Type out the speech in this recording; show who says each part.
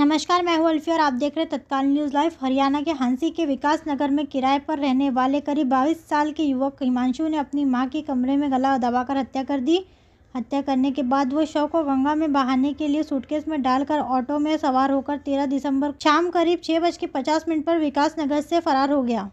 Speaker 1: नमस्कार मैं हूं अल्फी और आप देख रहे हैं तत्काल न्यूज़ लाइव हरियाणा के हांसी के विकास नगर में किराए पर रहने वाले करीब बाईस साल के युवक हिमांशु ने अपनी मां के कमरे में गला दबाकर हत्या कर दी हत्या करने के बाद वो शव को गंगा में बहाने के लिए सूटकेस में डालकर ऑटो में सवार होकर तेरह दिसंबर शाम करीब छः बज के पचास मिनट पर विकास नगर से फरार हो गया